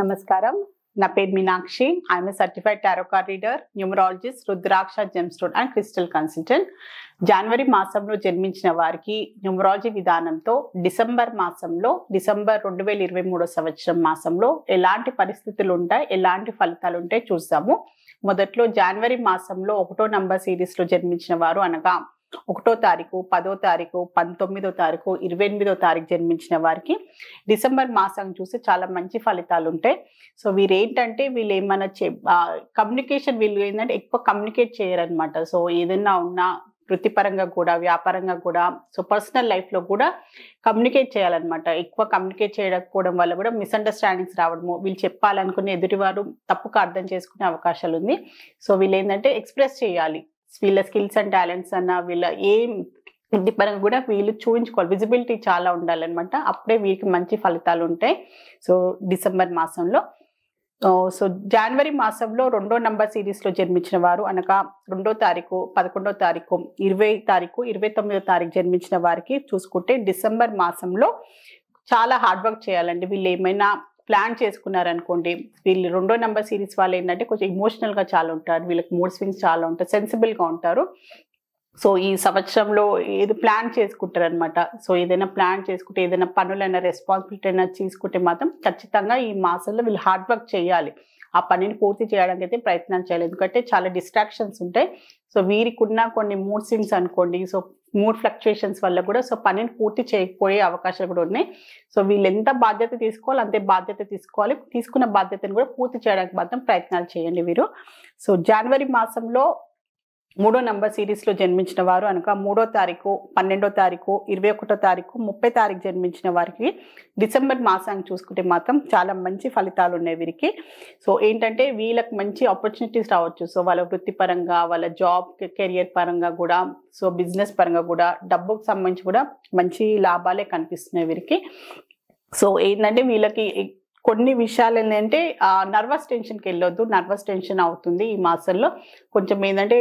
నమస్కారం నా పేరు Meenakshi I'm certified tarot card reader numerologist rudraksha gemstone and crystal consultant జనవరి మాసంలో జన్మించిన వారికి న్యూమరాలజీ విధానంతో డిసెంబర్ మాసంలో డిసెంబర్ రెండు వేల ఇరవై మూడో సంవత్సరం మాసంలో ఎలాంటి పరిస్థితులు ఉంటాయి ఎలాంటి ఫలితాలు ఉంటాయి చూస్తాము మొదట్లో జనవరి మాసంలో ఒకటో నంబర్ సిరీస్లో జన్మించిన వారు అనగా ఒకటో తారీఖు పదో తారీఖు పంతొమ్మిదో తారీఖు ఇరవై ఎనిమిదో తారీఖు జన్మించిన వారికి డిసెంబర్ మాసం చూస్తే చాలా మంచి ఫలితాలు ఉంటాయి సో వీరు ఏంటంటే వీళ్ళు ఏమైనా చె కమ్యూనికేషన్ వీళ్ళు ఏంటంటే ఎక్కువ కమ్యూనికేట్ చేయరనమాట సో ఏదైనా ఉన్నా వృత్తిపరంగా కూడా వ్యాపారంగా కూడా సో పర్సనల్ లైఫ్లో కూడా కమ్యూనికేట్ చేయాలన్నమాట ఎక్కువ కమ్యూనికేట్ చేయకపోవడం వల్ల కూడా మిస్అండర్స్టాండింగ్స్ రావడము వీళ్ళు చెప్పాలనుకునే ఎదుటివారు తప్పుగా అర్థం చేసుకునే అవకాశాలు ఉంది సో వీళ్ళు ఏంటంటే ఎక్స్ప్రెస్ చేయాలి వీళ్ళ స్కిల్స్ అండ్ టాలెంట్స్ అన్న వీళ్ళ ఏం ఇంటి పరంగా కూడా వీళ్ళు చూపించుకోవాలి విజిబిలిటీ చాలా ఉండాలన్నమాట అప్పుడే వీరికి మంచి ఫలితాలు ఉంటాయి సో డిసెంబర్ మాసంలో సో జనవరి మాసంలో రెండో నంబర్ సిరీస్లో జన్మించిన వారు అనగా రెండో తారీఖు పదకొండో తారీఖు ఇరవై తారీఖు ఇరవై తొమ్మిదో తారీఖు జన్మించిన వారికి చూసుకుంటే డిసెంబర్ మాసంలో చాలా హార్డ్ వర్క్ చేయాలండి వీళ్ళు ఏమైనా ప్లాన్ చేసుకున్నారనుకోండి వీళ్ళు రెండో నెంబర్ సిరీస్ వాళ్ళు ఏంటంటే కొంచెం ఇమోషనల్గా చాలా ఉంటారు వీళ్ళకి మూడ్ స్వింగ్స్ చాలా ఉంటారు సెన్సిబుల్గా ఉంటారు సో ఈ సంవత్సరంలో ఏది ప్లాన్ చేసుకుంటారనమాట సో ఏదైనా ప్లాన్ చేసుకుంటే ఏదైనా పనులైనా రెస్పాన్సిబిలిటీ అయినా తీసుకుంటే మాత్రం ఖచ్చితంగా ఈ మాసంలో వీళ్ళు హార్డ్ వర్క్ చేయాలి ఆ పనిని పూర్తి చేయడానికి అయితే ప్రయత్నం చేయాలి ఎందుకంటే చాలా డిస్ట్రాక్షన్స్ ఉంటాయి సో వీరికి ఉన్న కొన్ని మూడ్ స్వింగ్స్ అనుకోండి సో మూడ్ ఫ్లక్చుయేషన్స్ వల్ల కూడా సో పనిని పూర్తి చేయకపోయే అవకాశాలు కూడా ఉన్నాయి సో వీళ్ళు ఎంత బాధ్యత తీసుకోవాలి అంతే బాధ్యత తీసుకోవాలి తీసుకున్న బాధ్యతను కూడా పూర్తి చేయడానికి మాత్రం ప్రయత్నాలు చేయండి వీరు సో జనవరి మాసంలో మూడో నంబర్ సిరీస్లో జన్మించిన వారు అనగా మూడో తారీఖు పన్నెండో తారీఖు ఇరవై ఒకటో తారీఖు ముప్పై తారీఖు జన్మించిన వారికి డిసెంబర్ మాసాన్ని చూసుకుంటే మాత్రం చాలా మంచి ఫలితాలు ఉన్నాయి వీరికి సో ఏంటంటే వీళ్ళకి మంచి ఆపర్చునిటీస్ రావచ్చు సో వాళ్ళ వృత్తిపరంగా వాళ్ళ జాబ్ కెరియర్ పరంగా కూడా సో బిజినెస్ పరంగా కూడా డబ్బుకు సంబంధించి కూడా మంచి లాభాలే కనిపిస్తున్నాయి వీరికి సో ఏంటంటే వీళ్ళకి కొన్ని విషయాలు ఏంటంటే నర్వస్ టెన్షన్కి వెళ్ళొద్దు నర్వస్ టెన్షన్ అవుతుంది ఈ మాసంలో కొంచెం ఏంటంటే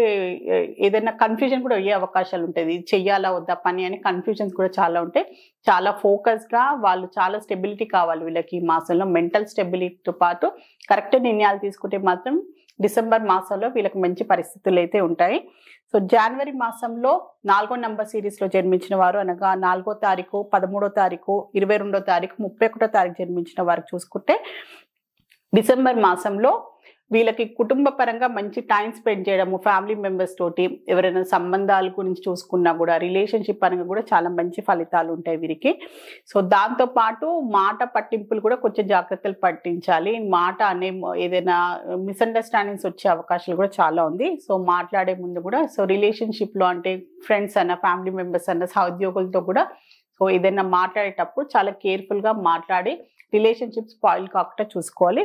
ఏదైనా కన్ఫ్యూజన్ కూడా అయ్యే అవకాశాలు ఉంటుంది చెయ్యాలా వద్దా పని అని కన్ఫ్యూజన్స్ కూడా చాలా ఉంటాయి చాలా ఫోకస్గా వాళ్ళు చాలా స్టెబిలిటీ కావాలి వీళ్ళకి ఈ మాసంలో మెంటల్ స్టెబిలిటీతో పాటు కరెక్ట్ నిర్ణయాలు తీసుకుంటే మాత్రం డిసెంబర్ మాసంలో వీళ్ళకి మంచి పరిస్థితులు అయితే ఉంటాయి సో జనవరి మాసంలో నాలుగో నంబర్ సిరీస్లో జన్మించిన వారు అనగా నాలుగో తారీఖు పదమూడో తారీఖు ఇరవై రెండో తారీఖు ముప్పై ఒకటో తారీఖు జన్మించిన వారు చూసుకుంటే డిసెంబర్ మాసంలో వీళ్ళకి కుటుంబ పరంగా మంచి టైం స్పెండ్ చేయడము ఫ్యామిలీ మెంబర్స్ తోటి ఎవరైనా సంబంధాల గురించి చూసుకున్నా కూడా రిలేషన్షిప్ పరంగా కూడా చాలా మంచి ఫలితాలు ఉంటాయి వీరికి సో దాంతోపాటు మాట పట్టింపులు కూడా కొంచెం జాగ్రత్తలు పట్టించాలి మాట అనే ఏదైనా మిస్అండర్స్టాండింగ్స్ వచ్చే అవకాశాలు కూడా చాలా ఉంది సో మాట్లాడే ముందు కూడా సో రిలేషన్షిప్లో అంటే ఫ్రెండ్స్ అన్న ఫ్యామిలీ మెంబర్స్ అన్న సహోద్యోగులతో కూడా సో ఏదైనా మాట్లాడేటప్పుడు చాలా కేర్ఫుల్గా మాట్లాడి రిలేషన్షిప్ స్పాయిల్ కాకుండా చూసుకోవాలి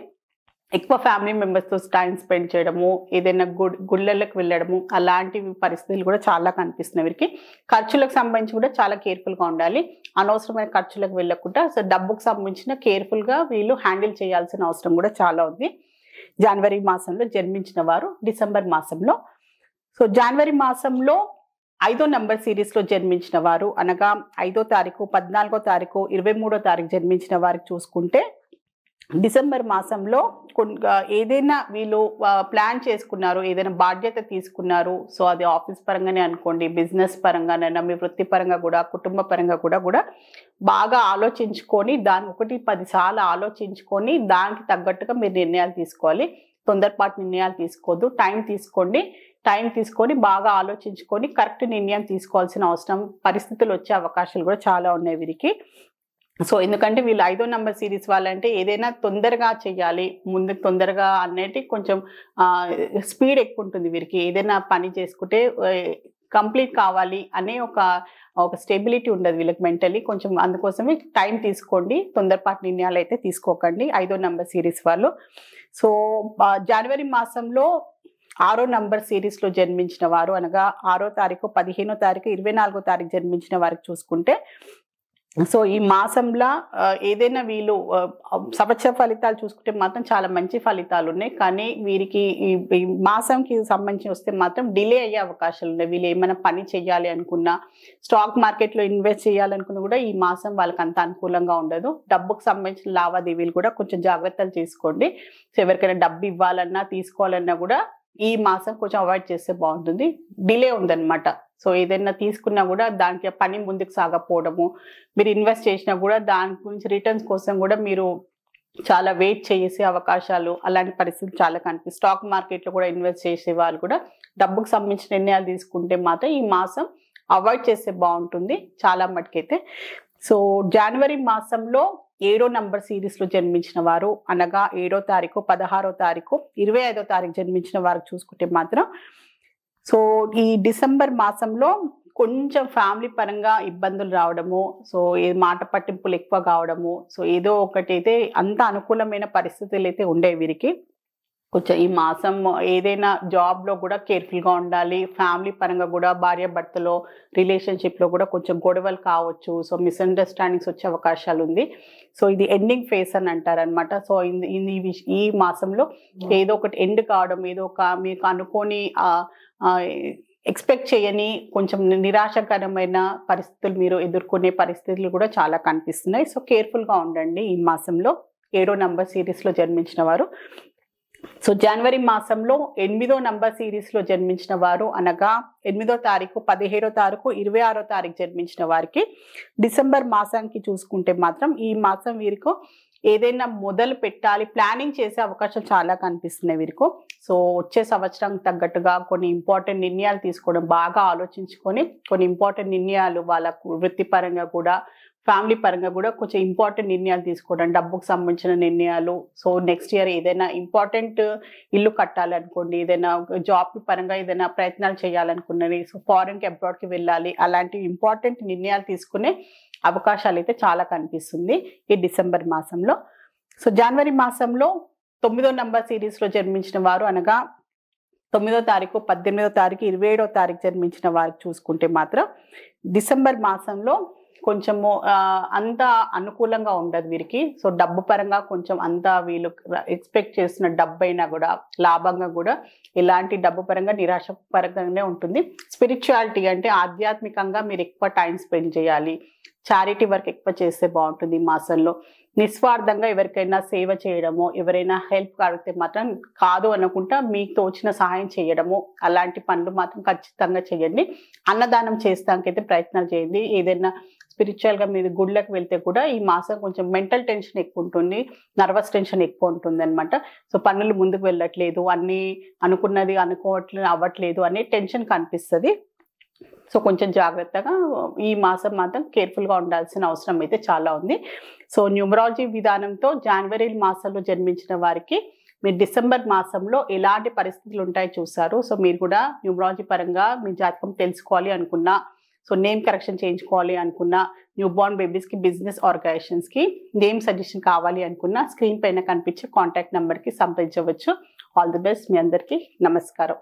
ఎక్కువ ఫ్యామిలీ మెంబర్స్తో టైం స్పెండ్ చేయడము ఏదైనా గుడ్ గుళ్ళలకు వెళ్ళడము అలాంటి పరిస్థితులు కూడా చాలా కనిపిస్తున్నాయి వీరికి ఖర్చులకు సంబంధించి కూడా చాలా కేర్ఫుల్గా ఉండాలి అనవసరమైన ఖర్చులకు వెళ్ళకుండా సో డబ్బుకు సంబంధించిన కేర్ఫుల్గా వీళ్ళు హ్యాండిల్ చేయాల్సిన అవసరం కూడా చాలా ఉంది జనవరి మాసంలో జన్మించిన వారు డిసెంబర్ మాసంలో సో జనవరి మాసంలో ఐదో నెంబర్ సిరీస్లో జన్మించిన వారు అనగా ఐదో తారీఖు పద్నాలుగో తారీఖు ఇరవై మూడో తారీఖు జన్మించిన వారికి చూసుకుంటే డిసెంబర్ మాసంలో ఏదైనా వీళ్ళు ప్లాన్ చేసుకున్నారు ఏదైనా బాధ్యత తీసుకున్నారు సో అది ఆఫీస్ పరంగానే అనుకోండి బిజినెస్ పరంగానైనా మీ వృత్తిపరంగా కూడా కుటుంబ పరంగా కూడా కూడా బాగా ఆలోచించుకొని దాని ఒకటి పదిసార్లు ఆలోచించుకొని దానికి తగ్గట్టుగా మీరు నిర్ణయాలు తీసుకోవాలి తొందరపాటు నిర్ణయాలు తీసుకోవద్దు టైం తీసుకోండి టైం తీసుకొని బాగా ఆలోచించుకొని కరెక్ట్ నిర్ణయం తీసుకోవాల్సిన అవసరం పరిస్థితులు వచ్చే అవకాశాలు కూడా చాలా ఉన్నాయి వీరికి సో ఎందుకంటే వీళ్ళు ఐదో నంబర్ సిరీస్ వాళ్ళంటే ఏదైనా తొందరగా చేయాలి ముందు తొందరగా అనేది కొంచెం స్పీడ్ ఎక్కువ ఉంటుంది వీరికి ఏదైనా పని చేసుకుంటే కంప్లీట్ కావాలి అనే ఒక ఒక స్టెబిలిటీ ఉండదు వీళ్ళకి మెంటలీ కొంచెం అందుకోసమే టైం తీసుకోండి తొందరపాటు నిర్ణయాలు అయితే తీసుకోకండి ఐదో నంబర్ సిరీస్ వాళ్ళు సో జనవరి మాసంలో ఆరో నంబర్ సిరీస్లో జన్మించిన వారు అనగా ఆరో తారీఖు పదిహేనో తారీఖు ఇరవై నాలుగో తారీఖు జన్మించిన వారికి చూసుకుంటే సో ఈ మాసంలో ఏదైనా వీళ్ళు సంవత్సర ఫలితాలు చూసుకుంటే మాత్రం చాలా మంచి ఫలితాలు ఉన్నాయి కానీ వీరికి ఈ మాసంకి సంబంధించి వస్తే మాత్రం డిలే అయ్యే అవకాశాలు ఉన్నాయి వీళ్ళు ఏమైనా పని చేయాలి అనుకున్నా స్టాక్ మార్కెట్లో ఇన్వెస్ట్ చేయాలనుకున్నా కూడా ఈ మాసం వాళ్ళకి అంత అనుకూలంగా ఉండదు డబ్బుకు సంబంధించిన లావాదేవీలు కూడా కొంచెం జాగ్రత్తలు తీసుకోండి సో ఎవరికైనా డబ్బు ఇవ్వాలన్నా తీసుకోవాలన్నా కూడా ఈ మాసం కొంచెం అవాయిడ్ చేస్తే బాగుంటుంది డిలే ఉందన్నమాట సో ఏదైనా తీసుకున్నా కూడా దానికి పని ముందుకు సాగపోవడము మీరు ఇన్వెస్ట్ చేసినా కూడా దాని గురించి రిటర్న్స్ కోసం కూడా మీరు చాలా వెయిట్ చేసే అవకాశాలు అలాంటి పరిస్థితులు చాలా కనిపిస్తుంది స్టాక్ మార్కెట్లో కూడా ఇన్వెస్ట్ చేసే వాళ్ళు కూడా డబ్బుకు సంబంధించిన నిర్ణయాలు తీసుకుంటే మాత్రం ఈ మాసం అవాయిడ్ చేస్తే బాగుంటుంది చాలా మటుకైతే సో జనవరి మాసంలో ఏడో నంబర్ సిరీస్లో జన్మించిన వారు అనగా ఏడో తారీఖు పదహారో తారీఖు ఇరవై ఐదో తారీఖు జన్మించిన వారు చూసుకుంటే మాత్రం సో ఈ డిసెంబర్ మాసంలో కొంచెం ఫ్యామిలీ పరంగా ఇబ్బందులు రావడము సో ఏ మాట పట్టింపులు ఎక్కువ కావడము సో ఏదో ఒకటి అయితే అంత అనుకూలమైన పరిస్థితులు అయితే ఉండే వీరికి కొంచెం ఈ మాసం ఏదైనా జాబ్లో కూడా కేర్ఫుల్గా ఉండాలి ఫ్యామిలీ పరంగా కూడా భార్య భర్తలో రిలేషన్షిప్లో కూడా కొంచెం గొడవలు కావచ్చు సో మిస్అండర్స్టాండింగ్స్ వచ్చే అవకాశాలు ఉంది సో ఇది ఎండింగ్ ఫేస్ అని అంటారనమాట సో ఈ ఈ మాసంలో hmm. ఏదో ఒకటి ఎండ్ కావడం ఏదో ఒక మీకు అనుకోని ఎక్స్పెక్ట్ చేయని కొంచెం నిరాశకరమైన పరిస్థితులు మీరు ఎదుర్కొనే పరిస్థితులు కూడా చాలా కనిపిస్తున్నాయి సో కేర్ఫుల్గా ఉండండి ఈ మాసంలో ఏడో నంబర్ సిరీస్లో జన్మించిన వారు సో జనవరి మాసంలో ఎనిమిదో నంబర్ సిరీస్లో జన్మించిన వారు అనగా ఎనిమిదో తారీఖు పదిహేడో తారీఖు ఇరవై ఆరో తారీఖు జన్మించిన వారికి డిసెంబర్ మాసానికి చూసుకుంటే మాత్రం ఈ మాసం వీరికి ఏదైనా మొదలు పెట్టాలి ప్లానింగ్ చేసే అవకాశం చాలా కనిపిస్తున్నాయి వీరికి సో వచ్చే సంవత్సరం తగ్గట్టుగా కొన్ని ఇంపార్టెంట్ నిర్ణయాలు తీసుకోవడం బాగా ఆలోచించుకొని కొన్ని ఇంపార్టెంట్ నిర్ణయాలు వాళ్ళకు వృత్తిపరంగా కూడా ఫ్యామిలీ పరంగా కూడా కొంచెం ఇంపార్టెంట్ నిర్ణయాలు తీసుకోవడం డబ్బుకు సంబంధించిన నిర్ణయాలు సో నెక్స్ట్ ఇయర్ ఏదైనా ఇంపార్టెంట్ ఇల్లు కట్టాలనుకోండి ఏదైనా జాబ్ పరంగా ఏదైనా ప్రయత్నాలు చేయాలనుకున్నవి సో ఫారెన్కి అబ్రాడ్కి వెళ్ళాలి అలాంటి ఇంపార్టెంట్ నిర్ణయాలు తీసుకునే అవకాశాలు అయితే చాలా కనిపిస్తుంది ఈ డిసెంబర్ మాసంలో సో జనవరి మాసంలో తొమ్మిదో నంబర్ సిరీస్లో జన్మించిన వారు అనగా తొమ్మిదో తారీఖు పద్దెనిమిదో తారీఖు ఇరవై ఏడో తారీఖు జన్మించిన వారికి చూసుకుంటే మాత్రం డిసెంబర్ మాసంలో కొంచెము అంత అనుకూలంగా ఉండదు వీరికి సో డబ్బు పరంగా కొంచెం అంత వీళ్ళు ఎక్స్పెక్ట్ చేసిన డబ్బు అయినా కూడా లాభంగా కూడా ఇలాంటి డబ్బు పరంగా నిరాశ పరంగానే ఉంటుంది స్పిరిచువాలిటీ అంటే ఆధ్యాత్మికంగా మీరు ఎక్కువ టైం స్పెండ్ చేయాలి చారిటీ వర్క్ ఎక్కువ చేస్తే బాగుంటుంది ఈ మాసంలో నిస్వార్థంగా ఎవరికైనా సేవ చేయడమో ఎవరైనా హెల్ప్ కడితే మాత్రం కాదు అనుకుంటా మీకు తోచిన సహాయం చేయడము అలాంటి పనులు మాత్రం ఖచ్చితంగా చేయండి అన్నదానం చేస్తానికైతే ప్రయత్నాలు చేయండి ఏదైనా స్పిరిచువల్గా మీరు గుడ్లకు వెళ్తే కూడా ఈ మాసం కొంచెం మెంటల్ టెన్షన్ ఎక్కువ ఉంటుంది నర్వస్ టెన్షన్ ఎక్కువ ఉంటుంది అనమాట సో పనులు ముందుకు వెళ్ళట్లేదు అన్నీ అనుకున్నది అనుకోవట్లేదు అవ్వట్లేదు అనే టెన్షన్ కనిపిస్తుంది సో కొంచెం జాగ్రత్తగా ఈ మాసం మాత్రం కేర్ఫుల్గా ఉండాల్సిన అవసరం అయితే చాలా ఉంది సో న్యూమరాలజీ విధానంతో జనవరి మాసంలో జన్మించిన వారికి మీరు డిసెంబర్ మాసంలో ఎలాంటి పరిస్థితులు ఉంటాయో చూసారు సో మీరు కూడా న్యూమరాలజీ పరంగా మీ జాతకం తెలుసుకోవాలి అనుకున్నా సో నేమ్ కరెక్షన్ చేయించుకోవాలి అనుకున్నా న్యూ బోర్న్ బేబీస్కి బిజినెస్ ఆర్గనైజేషన్స్కి నేమ్ సజెషన్ కావాలి అనుకున్నా స్క్రీన్ పైన కనిపించే కాంటాక్ట్ నెంబర్కి సంప్రదించవచ్చు ఆల్ ది బెస్ట్ మీ అందరికీ నమస్కారం